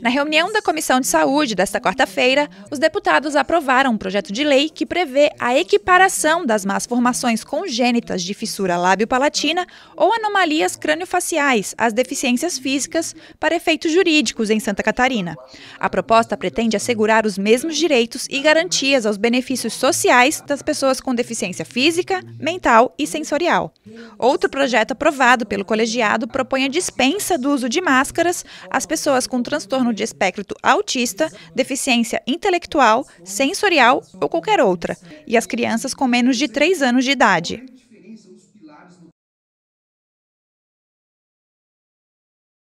Na reunião da Comissão de Saúde desta quarta-feira, os deputados aprovaram um projeto de lei que prevê a equiparação das más formações congênitas de fissura lábio-palatina ou anomalias crâniofaciais às deficiências físicas para efeitos jurídicos em Santa Catarina. A proposta pretende assegurar os mesmos direitos e garantias aos benefícios sociais das pessoas com deficiência física, mental e sensorial. Outro projeto aprovado pelo colegiado propõe a dispensa do uso de máscaras às pessoas com transtorno transtorno de espectro autista, deficiência intelectual, sensorial ou qualquer outra, e as crianças com menos de 3 anos de idade.